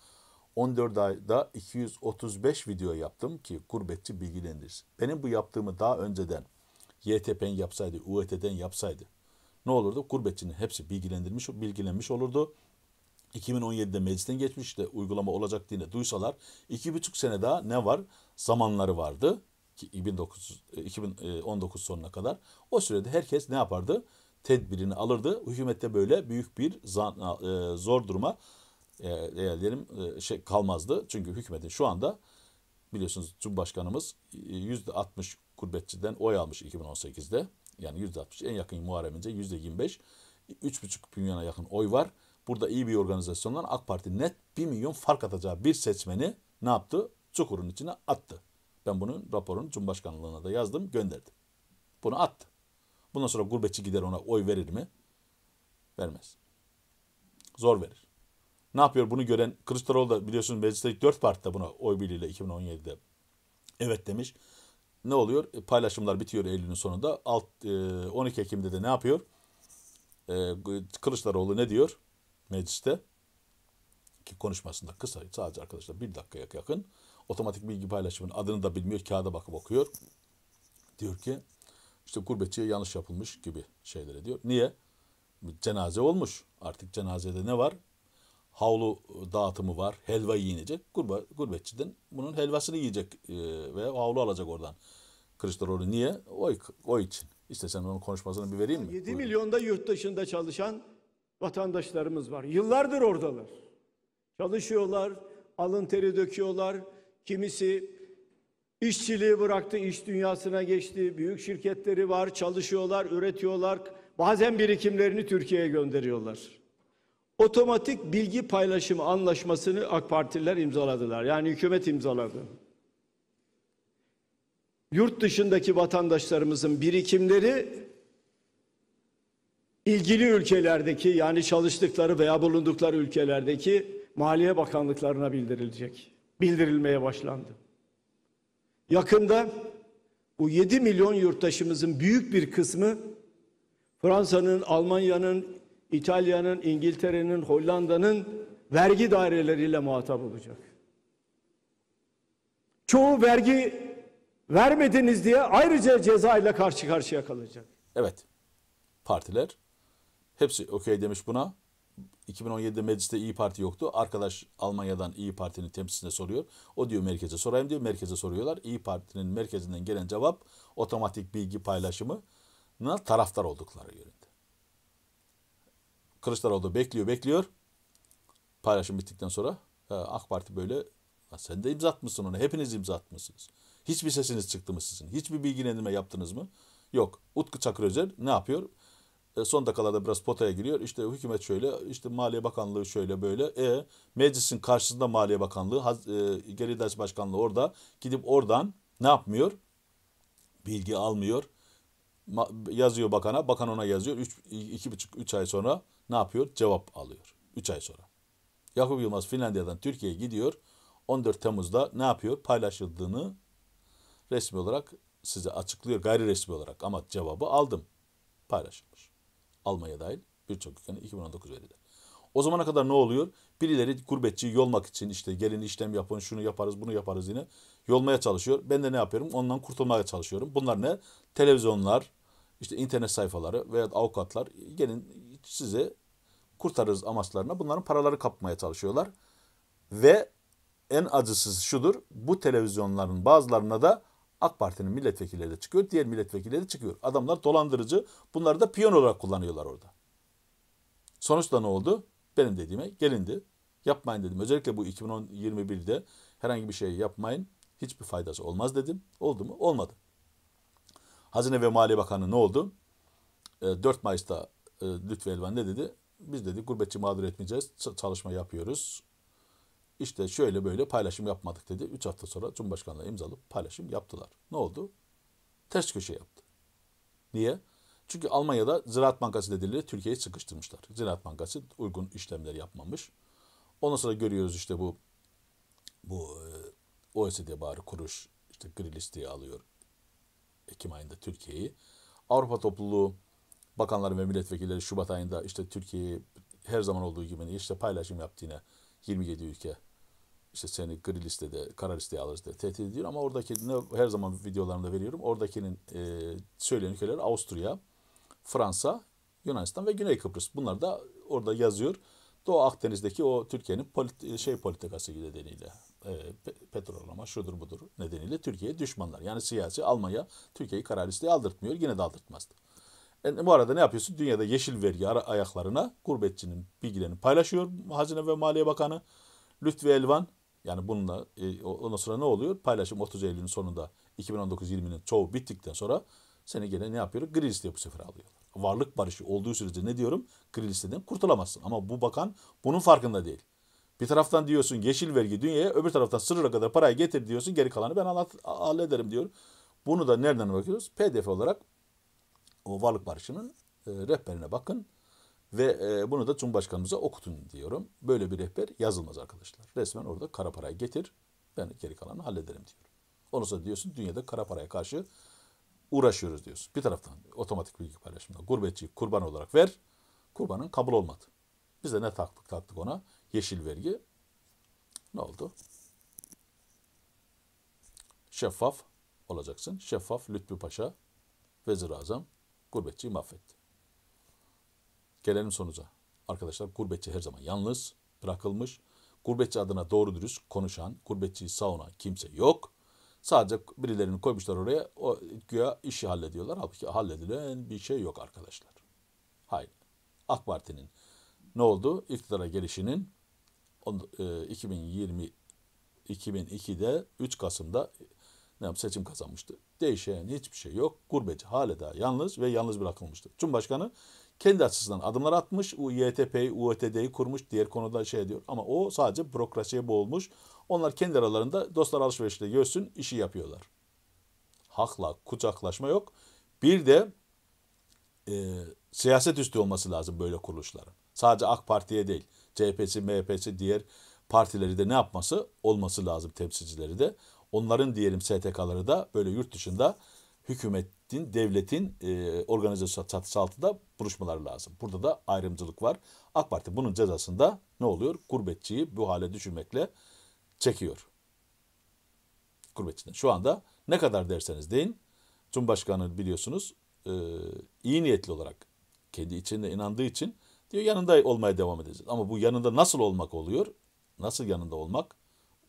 Speaker 1: 14 ayda 235 video yaptım ki gurbetçi bilgilendir. Benim bu yaptığımı daha önceden YTP'nin yapsaydı, UET'den yapsaydı ne olurdu? Gurbetçinin hepsi bilgilendirilmiş, bilgilenmiş olurdu. 2017'de meclisten geçmişte uygulama olacak diye duysalar iki buçuk sene daha ne var? Zamanları vardı. 2019 e, sonuna kadar. O sürede herkes ne yapardı? Tedbirini alırdı. Hükümette böyle büyük bir e, zor duruma e, diyelim e, şey kalmazdı. Çünkü hükümetin şu anda biliyorsunuz Cumhurbaşkanımız %60 gurbetçiden oy almış 2018'de yani %60 en yakın Muharrem yüzde %25 3,5 milyona yakın oy var. Burada iyi bir organizasyondan AK Parti net 1 milyon fark atacağı bir seçmeni ne yaptı? Çukurun içine attı. Ben bunun raporunu Cumhurbaşkanlığına da yazdım, gönderdim. Bunu attı. Bundan sonra gurbetçi gider ona oy verir mi? Vermez. Zor verir. Ne yapıyor bunu gören Kılıçdaroğlu da biliyorsunuz mecliste 4 partide buna oy birliğiyle 2017'de evet demiş ne oluyor? E, paylaşımlar bitiyor Eylül'ün sonunda. Alt, 12 e, Ekim'de de ne yapıyor? E, Kılıçdaroğlu ne diyor mecliste? Ki konuşmasında kısa sadece arkadaşlar bir dakika yakın. Otomatik bilgi paylaşımının adını da bilmiyor. Kağıda bakıp okuyor. Diyor ki işte gurbetçiye yanlış yapılmış gibi şeyler diyor. Niye? Cenaze olmuş. Artık cenazede ne var? havlu dağıtımı var. Helva yiyecek. Gurba, gurbetçiden bunun helvasını yiyecek e, ve havlu alacak oradan. Kılıçdaroğlu niye? O, o için. İşte onun konuşmasını bir vereyim mi? 7 milyonda yurt dışında çalışan
Speaker 2: vatandaşlarımız var. Yıllardır oradalar. Çalışıyorlar, alın teri döküyorlar. Kimisi işçiliği bıraktı, iş dünyasına geçti. Büyük şirketleri var, çalışıyorlar, üretiyorlar. Bazen birikimlerini Türkiye'ye gönderiyorlar otomatik bilgi paylaşımı anlaşmasını AK Partililer imzaladılar. Yani hükümet imzaladı. Yurt dışındaki vatandaşlarımızın birikimleri ilgili ülkelerdeki yani çalıştıkları veya bulundukları ülkelerdeki Maliye Bakanlıklarına bildirilecek. Bildirilmeye başlandı. Yakında bu 7 milyon yurttaşımızın büyük bir kısmı Fransa'nın, Almanya'nın, İtalya'nın, İngiltere'nin, Hollanda'nın vergi daireleriyle muhatap olacak. Çoğu vergi vermediniz diye ayrıca ceza ile karşı karşıya kalacak.
Speaker 1: Evet. Partiler hepsi okey demiş buna. 2017'de mecliste İyi Parti yoktu. Arkadaş Almanya'dan İyi Parti'nin temsilcisine soruyor. O diyor merkeze sorayım diyor. Merkeze soruyorlar. İyi Parti'nin merkezinden gelen cevap otomatik bilgi paylaşımı taraftar oldukları yönünde. Kılıçdaroğlu bekliyor bekliyor. Paylaşım bittikten sonra AK Parti böyle sen de imza atmışsın onu. Hepiniz imza atmışsınız. Hiçbir sesiniz çıktı mı sizin? Hiçbir bilgilendirme yaptınız mı? Yok. Utku Çakırözer ne yapıyor? E, son dakikalarda biraz potaya giriyor. İşte hükümet şöyle, işte Maliye Bakanlığı şöyle böyle. E, meclisin karşısında Maliye Bakanlığı, Haz, e, Geridaş Başkanlığı orada. Gidip oradan ne yapmıyor? Bilgi almıyor. Ma, yazıyor bakana, bakan ona yazıyor. 2,5-3 ay sonra ne yapıyor? Cevap alıyor. 3 ay sonra. Yakup Yılmaz Finlandiya'dan Türkiye'ye gidiyor. 14 Temmuz'da ne yapıyor? Paylaşıldığını resmi olarak size açıklıyor. Gayri resmi olarak ama cevabı aldım. Paylaşılmış. Almanya dahil birçok ülkenin 2019 veride. O zamana kadar ne oluyor? Birileri gurbetçi yolmak için işte gelin işlem yapın, şunu yaparız, bunu yaparız yine yolmaya çalışıyor. Ben de ne yapıyorum? Ondan kurtulmaya çalışıyorum. Bunlar ne? Televizyonlar, işte internet sayfaları veya avukatlar gelin sizi kurtarırız amaçlarına bunların paraları kapmaya çalışıyorlar. Ve en acısı şudur. Bu televizyonların bazılarına da AK Parti'nin milletvekilleri de çıkıyor, diğer milletvekilleri de çıkıyor. Adamlar dolandırıcı, bunları da piyon olarak kullanıyorlar orada. Sonuçta ne oldu? Benim dediğime gelindi. Yapmayın dedim. Özellikle bu 2021'de herhangi bir şey yapmayın. Hiçbir faydası olmaz dedim. Oldu mu? Olmadı. Hazine ve Maliye Bakanı ne oldu? 4 ee, Mayıs'ta e, Lütfi Elvan ne dedi? Biz dedi gurbetçi mağdur etmeyeceğiz. Çalışma yapıyoruz. İşte şöyle böyle paylaşım yapmadık dedi. Üç hafta sonra Cumhurbaşkanlığı imzalıp paylaşım yaptılar. Ne oldu? Ters köşe yaptı. Niye? Çünkü Almanya'da Ziraat Bankası dedileri Türkiye'yi sıkıştırmışlar. Ziraat Bankası uygun işlemler yapmamış. Ondan sonra görüyoruz işte bu bu e, OECD bari kuruş işte gri listeye alıyor Ekim ayında Türkiye'yi. Avrupa topluluğu bakanların ve milletvekilleri Şubat ayında işte Türkiye'yi her zaman olduğu gibi hani işte paylaşım yaptığına 27 ülke işte seni gri listede, kara listeye alırız diye tehdit ediyor. Ama oradaki ne her zaman videolarımda veriyorum. Oradakinin e, söyleyen ülkeleri Avusturya, Fransa, Yunanistan ve Güney Kıbrıs. Bunlar da orada yazıyor. Doğu Akdeniz'deki o Türkiye'nin politi şey politikası nedeniyle e, petrol ama şudur budur nedeniyle Türkiye'ye düşmanlar. Yani siyasi Almanya Türkiye'yi karar listeye aldırtmıyor. Yine de aldırtmazdı. E, bu arada ne yapıyorsun? Dünyada yeşil vergi ayaklarına gurbetçinin bilgilerini paylaşıyor Hazine ve Maliye Bakanı Lütfi Elvan. Yani bununla e, ondan sonra ne oluyor? Paylaşım 30 Eylül'ün sonunda 2019-20'nin çoğu bittikten sonra seni gene ne yapıyor? Gri listeye bu sefer alıyorlar. Varlık barışı olduğu sürece ne diyorum? Gri listeden kurtulamazsın. Ama bu bakan bunun farkında değil. Bir taraftan diyorsun yeşil vergi dünyaya, öbür taraftan sınıra kadar parayı getir diyorsun, geri kalanı ben hallet, hallederim diyor. Bunu da nereden bakıyoruz? PDF olarak o Varlık Barışının e, rehberine bakın ve e, bunu da Cumhurbaşkanımıza okutun diyorum. Böyle bir rehber yazılmaz arkadaşlar. Resmen orada kara parayı getir, ben geri kalanı hallederim diyorum. Ondan sonra diyorsun dünyada kara paraya karşı uğraşıyoruz diyorsun. Bir taraftan otomatik bilgi paylaşımına gurbetçi kurban olarak ver, kurbanın kabul olmadı. Biz de ne taktık taktık ona? Yeşil vergi. Ne oldu? Şeffaf olacaksın. Şeffaf Lütfü Paşa, Vezir Azam, Gurbetçiyi mahvetti. Gelelim sonuca. Arkadaşlar gurbetçi her zaman yalnız, bırakılmış. Gurbetçi adına doğru dürüst konuşan, gurbetçiyi savunan kimse yok. Sadece birilerini koymuşlar oraya, o güya işi hallediyorlar. Halbuki halledilen bir şey yok arkadaşlar. Hayır. AK Parti'nin ne oldu? İktidara gelişinin 2020 2002'de 3 Kasım'da ne seçim kazanmıştı. Değişen hiçbir şey yok. Gurbetçi hale daha yalnız ve yalnız bırakılmıştır. Cumhurbaşkanı kendi açısından adımlar atmış. UYTP'yi, UETD'yi kurmuş. Diğer konuda şey diyor. Ama o sadece bürokrasiye boğulmuş. Onlar kendi aralarında dostlar alışverişle görsün işi yapıyorlar. Hakla kucaklaşma yok. Bir de e, siyaset üstü olması lazım böyle kuruluşların. Sadece AK Parti'ye değil. CHP'si, MHP'si, diğer partileri de ne yapması? Olması lazım temsilcileri de onların diyelim STK'ları da böyle yurt dışında hükümetin, devletin e, organizasyon çatısı altında buluşmalar lazım. Burada da ayrımcılık var. AK Parti bunun cezasında ne oluyor? Gurbetçiyi bu hale düşürmekle çekiyor. Gurbetçiden. Şu anda ne kadar derseniz deyin. Cumhurbaşkanı biliyorsunuz e, iyi niyetli olarak kendi içinde inandığı için diyor yanında olmaya devam edeceğiz. Ama bu yanında nasıl olmak oluyor? Nasıl yanında olmak?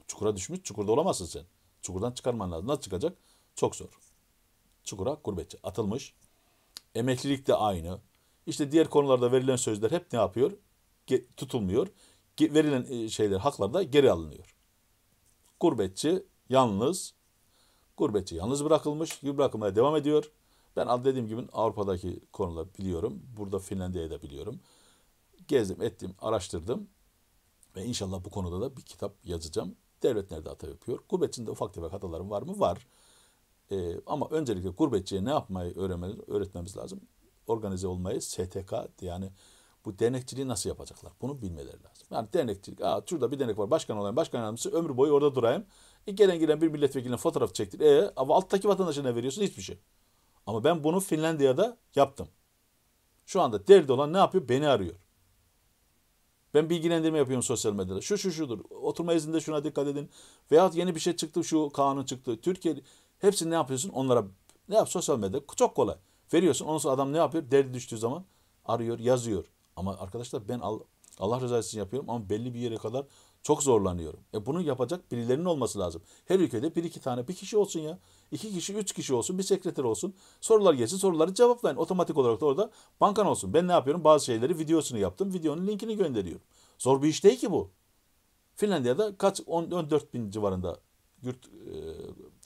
Speaker 1: Çukura düşmüş çukurda olamazsın sen. Çukurdan çıkarman lazım. Nasıl çıkacak? Çok zor. Çukura gurbetçi atılmış. Emeklilik de aynı. İşte diğer konularda verilen sözler hep ne yapıyor? Ge- tutulmuyor. Ge- verilen e, şeyler, haklar da geri alınıyor. Gurbetçi yalnız, gurbetçi yalnız bırakılmış, bırakılmaya devam ediyor. Ben dediğim gibi Avrupa'daki konuları biliyorum. Burada Finlandiya'yı da biliyorum. Gezdim, ettim, araştırdım. Ve inşallah bu konuda da bir kitap yazacağım. Devlet nerede hata yapıyor? Gurbetçinde ufak tefek hatalarım var mı? Var. Ee, ama öncelikle gurbetçiye ne yapmayı öğrenmemiz, öğretmemiz lazım? Organize olmayı, STK yani bu dernekçiliği nasıl yapacaklar? Bunu bilmeleri lazım. Yani dernekçilik, aa şurada bir dernek var başkan olayım, başkan yardımcısı ömür boyu orada durayım. E, gelen giden bir milletvekiline fotoğraf çektir. E, ama alttaki vatandaşa ne veriyorsun? Hiçbir şey. Ama ben bunu Finlandiya'da yaptım. Şu anda derdi olan ne yapıyor? Beni arıyor. Ben bilgilendirme yapıyorum sosyal medyada. Şu şu şudur. Oturma izninde şuna dikkat edin. Veyahut yeni bir şey çıktı şu kanun çıktı. Türkiye hepsini ne yapıyorsun? Onlara ne yap? Sosyal medyada çok kolay. Veriyorsun. Ondan sonra adam ne yapıyor? Derdi düştüğü zaman arıyor, yazıyor. Ama arkadaşlar ben Allah rızası için yapıyorum ama belli bir yere kadar çok zorlanıyorum. E bunu yapacak birilerinin olması lazım. Her ülkede bir iki tane bir kişi olsun ya. iki kişi, üç kişi olsun, bir sekreter olsun. Sorular gelsin, soruları cevaplayın. Otomatik olarak da orada bankan olsun. Ben ne yapıyorum? Bazı şeyleri videosunu yaptım. Videonun linkini gönderiyorum. Zor bir iş değil ki bu. Finlandiya'da kaç? 14 bin civarında yurt,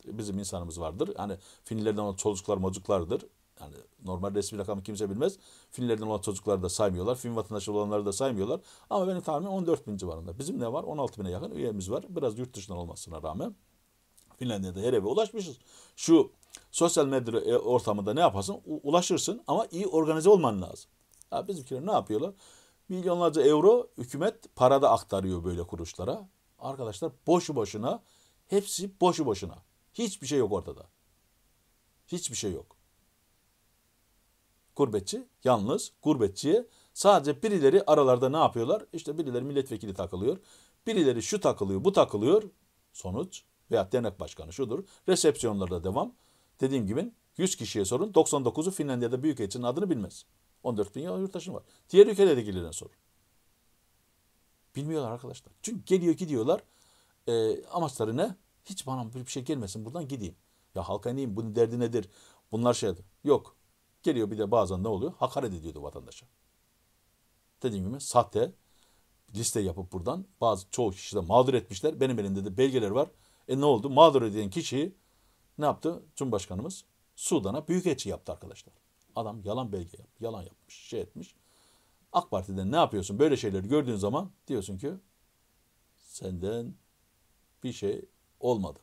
Speaker 1: e, bizim insanımız vardır. Hani Finlilerden olan çocuklar mocuklardır yani normal resmi rakamı kimse bilmez. Finlerden olan çocukları da saymıyorlar. Fin vatandaşı olanları da saymıyorlar. Ama benim tahminim 14 bin civarında. Bizim ne var? 16 bine yakın üyemiz var. Biraz yurt dışından olmasına rağmen. Finlandiya'da her eve ulaşmışız. Şu sosyal medya e, ortamında ne yaparsın? Ulaşırsın ama iyi organize olman lazım. Ya bizimkiler ne yapıyorlar? Milyonlarca euro hükümet parada aktarıyor böyle kuruluşlara. Arkadaşlar boşu boşuna, hepsi boşu boşuna. Hiçbir şey yok ortada. Hiçbir şey yok. Gurbetçi yalnız. Gurbetçiye sadece birileri aralarda ne yapıyorlar? İşte birileri milletvekili takılıyor. Birileri şu takılıyor, bu takılıyor. Sonuç veya dernek başkanı şudur. Resepsiyonlarda devam. Dediğim gibi 100 kişiye sorun. 99'u Finlandiya'da büyük elçinin adını bilmez. 14 bin yurttaşın var. Diğer ülkelerde ülkelerdekilere sorun. Bilmiyorlar arkadaşlar. Çünkü geliyor gidiyorlar. E, amaçları ne? Hiç bana bir şey gelmesin buradan gideyim. Ya halka ineyim bunun derdi nedir? Bunlar şeydi. Yok. Geliyor bir de bazen ne oluyor? Hakaret ediyordu vatandaşa. Dediğim gibi sahte liste yapıp buradan bazı çoğu kişi de mağdur etmişler. Benim elimde de belgeler var. E ne oldu? Mağdur edilen kişiyi ne yaptı? Cumhurbaşkanımız Sudan'a büyük büyükelçi yaptı arkadaşlar. Adam yalan belge yapmış, yalan yapmış, şey etmiş. AK Parti'de ne yapıyorsun? Böyle şeyleri gördüğün zaman diyorsun ki senden bir şey olmadı.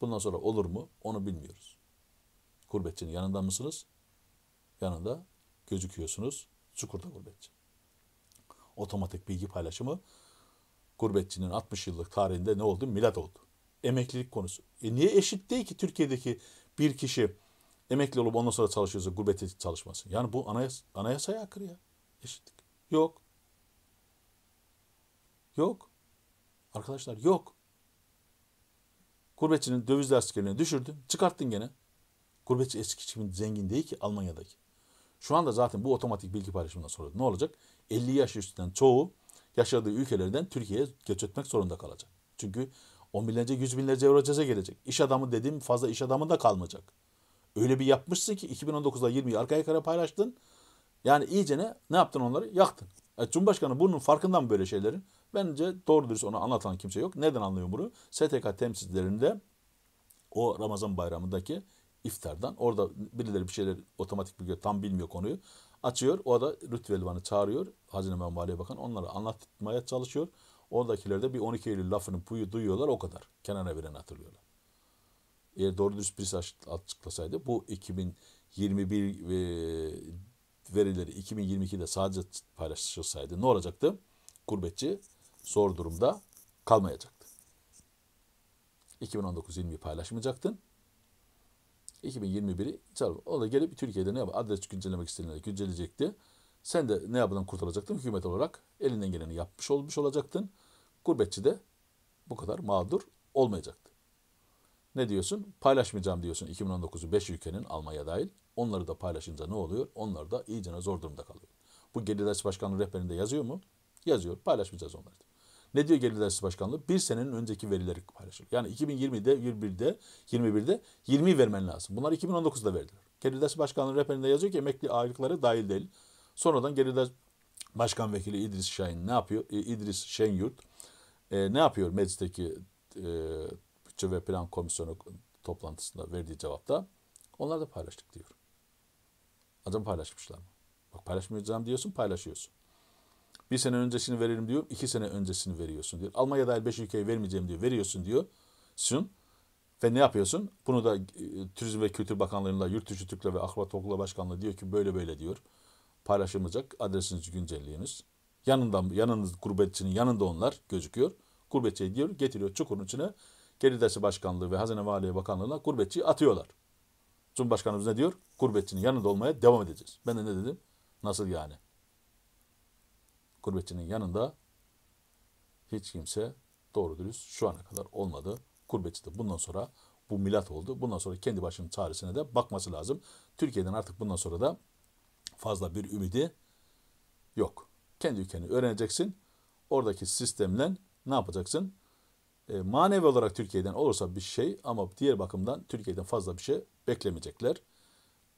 Speaker 1: Bundan sonra olur mu? Onu bilmiyoruz. Kurbetçinin yanında mısınız? yanında gözüküyorsunuz. Çukurda gurbetçi. Otomatik bilgi paylaşımı gurbetçinin 60 yıllık tarihinde ne oldu? Milat oldu. Emeklilik konusu. E niye eşit değil ki Türkiye'deki bir kişi emekli olup ondan sonra çalışıyorsa gurbete çalışmasın? Yani bu anayasa anayasaya aykırı ya. Eşitlik. Yok. Yok. Arkadaşlar yok. Gurbetçinin döviz askerliğini düşürdün. Çıkarttın gene. Gurbetçi eski kimin zengin değil ki Almanya'daki. Şu anda zaten bu otomatik bilgi paylaşımından sonra ne olacak? 50 yaş üstünden çoğu yaşadığı ülkelerden Türkiye'ye göç etmek zorunda kalacak. Çünkü on binlerce, yüz binlerce euro ceza gelecek. İş adamı dediğim fazla iş adamı da kalmayacak. Öyle bir yapmışsın ki 2019'da 20'yi arkaya kara paylaştın. Yani iyice ne, ne yaptın onları? Yaktın. E, Cumhurbaşkanı bunun farkında mı böyle şeylerin? Bence doğru dürüst onu anlatan kimse yok. Neden anlıyorum bunu? STK temsilcilerinde o Ramazan bayramındaki iftardan. Orada birileri bir şeyler otomatik biliyor, tam bilmiyor konuyu. Açıyor, o da Lütfü Elvan'ı çağırıyor. Hazine ve Maliye Bakan onlara anlatmaya çalışıyor. Oradakiler de bir 12 Eylül lafının puyu duyuyorlar o kadar. Kenan Evren'i hatırlıyorlar. Eğer doğru dürüst birisi açıklasaydı bu 2021 e, verileri 2022'de sadece paylaşılsaydı ne olacaktı? Gurbetçi zor durumda kalmayacaktı. 2019-20'yi paylaşmayacaktın. 2021'i çarpı. O da gelip Türkiye'de ne yapar? Adres güncellemek isteyenlere güncelleyecekti. Sen de ne yapıdan kurtulacaktın? Hükümet olarak elinden geleni yapmış olmuş olacaktın. Gurbetçi de bu kadar mağdur olmayacaktı. Ne diyorsun? Paylaşmayacağım diyorsun 2019'u 5 ülkenin Almanya dahil. Onları da paylaşınca ne oluyor? Onlar da iyicene zor durumda kalıyor. Bu Gerilaç Başkanlığı rehberinde yazıyor mu? Yazıyor. Paylaşmayacağız onları. Ne diyor Gelir Vergisi Başkanlığı? Bir senenin önceki verileri paylaşılıyor. Yani 2020'de, 21'de, 21'de 20 vermen lazım. Bunlar 2019'da verdiler. Gelir Vergisi Başkanlığı rehberinde yazıyor ki emekli aylıkları dahil değil. Sonradan Gelir Vergisi Başkan Vekili İdris Şahin ne yapıyor? E, İdris Şenyurt e, ne yapıyor meclisteki e, bütçe ve plan komisyonu toplantısında verdiği cevapta? Onlar da paylaştık diyor. Acaba paylaşmışlar mı? Bak paylaşmayacağım diyorsun paylaşıyorsun. Bir sene öncesini veririm diyor. iki sene öncesini veriyorsun diyor. Almanya dahil 5 ülkeyi vermeyeceğim diyor. Veriyorsun diyor. Sun. Ve ne yapıyorsun? Bunu da e, Turizm ve Kültür Bakanlığı'nda Yurt Dışı Türkler ve Akvarat Okulu Başkanlığı diyor ki böyle böyle diyor. Paylaşılmayacak adresinizi güncelleyiniz. Yanından, yanınız gurbetçinin yanında onlar gözüküyor. Gurbetçiyi diyor getiriyor çukurun içine. dersi Başkanlığı ve Hazine Maliye Bakanlığı'na gurbetçiyi atıyorlar. Cumhurbaşkanımız ne diyor? Gurbetçinin yanında olmaya devam edeceğiz. Ben de ne dedim? Nasıl yani? Gurbetçinin yanında hiç kimse doğru dürüst şu ana kadar olmadı. Gurbetçi de bundan sonra bu milat oldu. Bundan sonra kendi başının çaresine de bakması lazım. Türkiye'den artık bundan sonra da fazla bir ümidi yok. Kendi ülkeni öğreneceksin. Oradaki sistemle ne yapacaksın? E, manevi olarak Türkiye'den olursa bir şey ama diğer bakımdan Türkiye'den fazla bir şey beklemeyecekler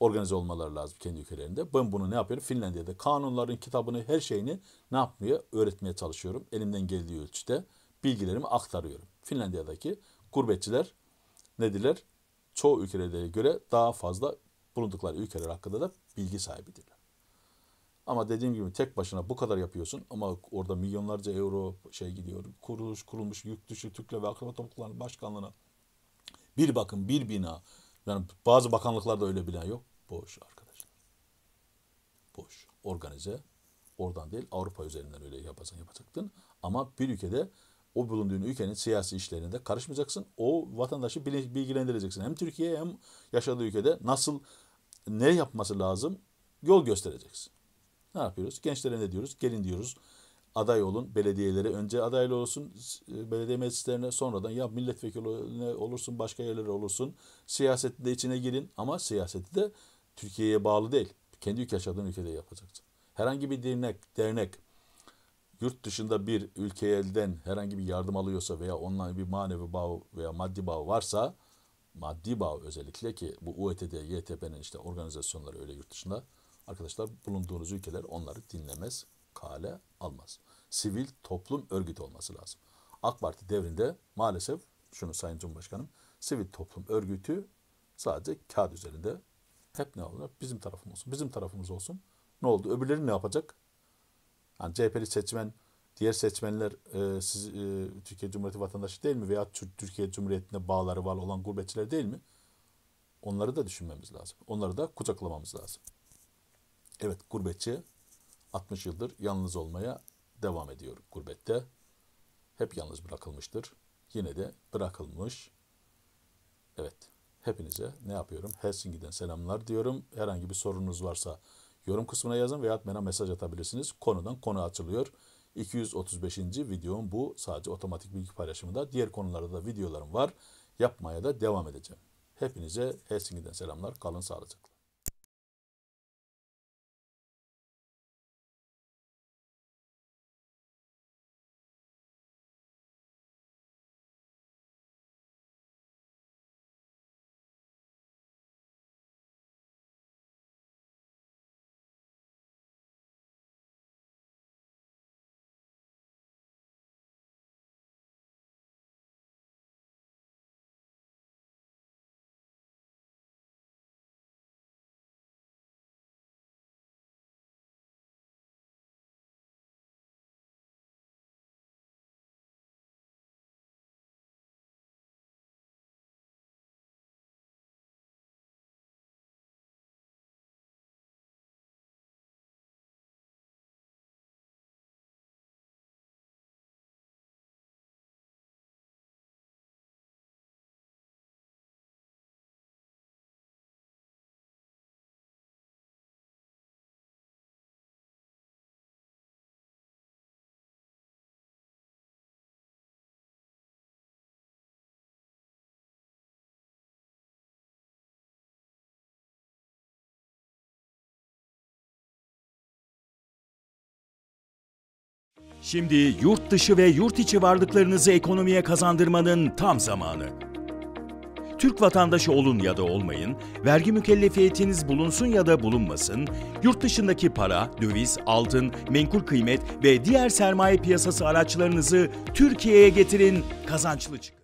Speaker 1: organize olmaları lazım kendi ülkelerinde. Ben bunu ne yapıyorum? Finlandiya'da kanunların kitabını, her şeyini ne yapmaya öğretmeye çalışıyorum. Elimden geldiği ölçüde bilgilerimi aktarıyorum. Finlandiya'daki gurbetçiler nedirler? Çoğu ülkelere göre daha fazla bulundukları ülkeler hakkında da bilgi sahibidirler. Ama dediğim gibi tek başına bu kadar yapıyorsun ama orada milyonlarca euro şey gidiyor. Kuruluş kurulmuş yük düşü Türkler ve Akraba Topluluklarının başkanlığına bir bakın bir bina yani bazı bakanlıklarda öyle bilen yok. Boş arkadaşlar. Boş. Organize. Oradan değil Avrupa üzerinden öyle yapacaksın yapacaktın. Ama bir ülkede o bulunduğun ülkenin siyasi işlerinde karışmayacaksın. O vatandaşı bilgilendireceksin. Hem Türkiye hem yaşadığı ülkede nasıl ne yapması lazım yol göstereceksin. Ne yapıyoruz? Gençlere ne diyoruz? Gelin diyoruz aday olun belediyelere. Önce adaylı olsun e, belediye meclislerine sonradan ya milletvekiline olursun başka yerlere olursun. Siyasette de içine girin ama siyaseti de Türkiye'ye bağlı değil. Kendi ülke yaşadığın ülkede yapacaksın. Herhangi bir dernek, dernek yurt dışında bir ülkeden herhangi bir yardım alıyorsa veya onunla bir manevi bağ veya maddi bağ varsa maddi bağ özellikle ki bu UETD, YTP'nin e işte organizasyonları öyle yurt dışında arkadaşlar bulunduğunuz ülkeler onları dinlemez, kale almaz. Sivil toplum örgütü olması lazım. AK Parti devrinde maalesef şunu Sayın Cumhurbaşkanım sivil toplum örgütü sadece kağıt üzerinde hep ne olur? Bizim tarafımız olsun. Bizim tarafımız olsun. Ne oldu? Öbürleri ne yapacak? Yani CHP'li seçmen, diğer seçmenler e, siz e, Türkiye Cumhuriyeti vatandaşı değil mi? Veya Türkiye Cumhuriyeti'ne bağları var olan gurbetçiler değil mi? Onları da düşünmemiz lazım. Onları da kucaklamamız lazım. Evet gurbetçi 60 yıldır yalnız olmaya devam ediyor gurbette. Hep yalnız bırakılmıştır. Yine de bırakılmış. Evet. Hepinize ne yapıyorum? Helsinki'den selamlar diyorum. Herhangi bir sorunuz varsa yorum kısmına yazın veya bana mesaj atabilirsiniz. Konudan konu açılıyor. 235. videom bu. Sadece otomatik bilgi paylaşımında. Diğer konularda da videolarım var. Yapmaya da devam edeceğim. Hepinize Helsinki'den selamlar. Kalın sağlıcakla.
Speaker 3: Şimdi yurt dışı ve yurt içi varlıklarınızı ekonomiye kazandırmanın tam zamanı. Türk vatandaşı olun ya da olmayın, vergi mükellefiyetiniz bulunsun ya da bulunmasın, yurt dışındaki para, döviz, altın, menkul kıymet ve diğer sermaye piyasası araçlarınızı Türkiye'ye getirin, kazançlı çıkın.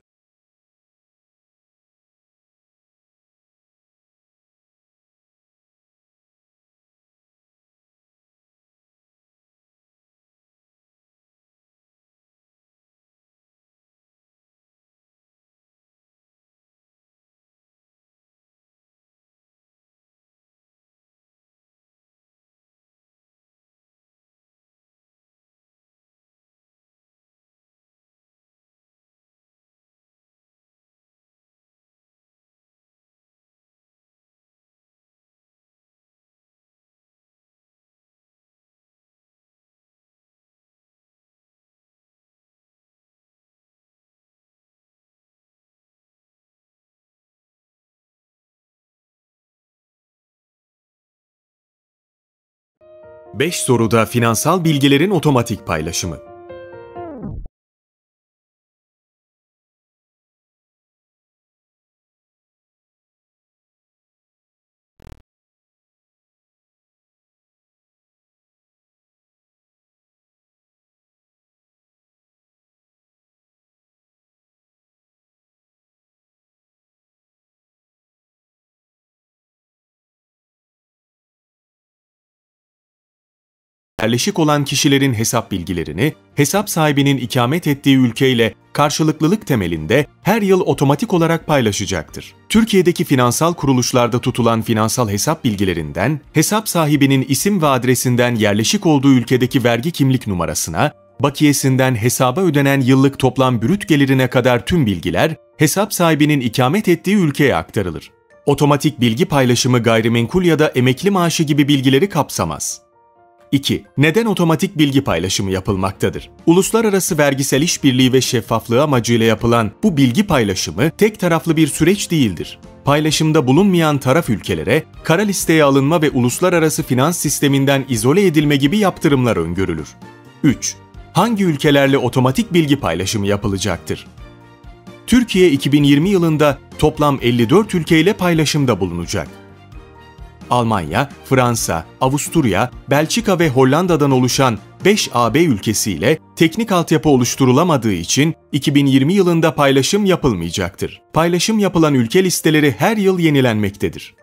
Speaker 2: 5 soruda finansal bilgilerin otomatik paylaşımı.
Speaker 3: yerleşik olan kişilerin hesap bilgilerini, hesap sahibinin ikamet ettiği ülkeyle karşılıklılık temelinde her yıl otomatik olarak paylaşacaktır. Türkiye'deki finansal kuruluşlarda tutulan finansal hesap bilgilerinden, hesap sahibinin isim ve adresinden yerleşik olduğu ülkedeki vergi kimlik numarasına, bakiyesinden hesaba ödenen yıllık toplam brüt gelirine kadar tüm bilgiler hesap sahibinin ikamet ettiği ülkeye aktarılır. Otomatik bilgi paylaşımı gayrimenkul ya da emekli maaşı gibi bilgileri kapsamaz. 2. Neden otomatik bilgi paylaşımı yapılmaktadır? Uluslararası vergisel işbirliği ve şeffaflığı amacıyla yapılan bu bilgi paylaşımı tek taraflı bir süreç değildir. Paylaşımda bulunmayan taraf ülkelere kara listeye alınma ve uluslararası finans sisteminden izole edilme gibi yaptırımlar öngörülür. 3. Hangi ülkelerle otomatik bilgi paylaşımı yapılacaktır? Türkiye 2020 yılında toplam 54 ülkeyle paylaşımda bulunacak. Almanya, Fransa, Avusturya, Belçika ve Hollanda'dan oluşan 5 AB ülkesiyle teknik altyapı oluşturulamadığı için 2020 yılında paylaşım yapılmayacaktır. Paylaşım yapılan ülke listeleri her yıl yenilenmektedir.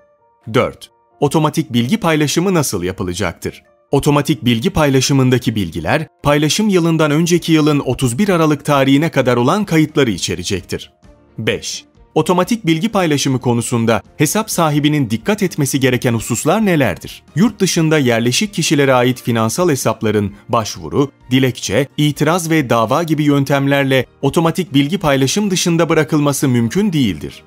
Speaker 3: 4. Otomatik bilgi paylaşımı nasıl yapılacaktır? Otomatik bilgi paylaşımındaki bilgiler, paylaşım yılından önceki yılın 31 Aralık tarihine kadar olan kayıtları içerecektir. 5 otomatik bilgi paylaşımı konusunda hesap sahibinin dikkat etmesi gereken hususlar nelerdir? Yurt dışında yerleşik kişilere ait finansal hesapların başvuru, dilekçe, itiraz ve dava gibi yöntemlerle otomatik bilgi paylaşım dışında bırakılması mümkün değildir.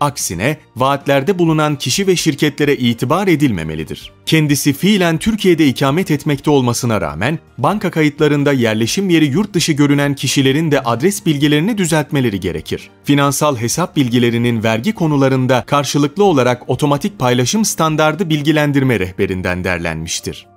Speaker 3: Aksine vaatlerde bulunan kişi ve şirketlere itibar edilmemelidir. Kendisi fiilen Türkiye'de ikamet etmekte olmasına rağmen banka kayıtlarında yerleşim yeri yurt dışı görünen kişilerin de adres bilgilerini düzeltmeleri gerekir. Finansal hesap bilgilerinin vergi konularında karşılıklı olarak otomatik paylaşım standardı bilgilendirme rehberinden derlenmiştir.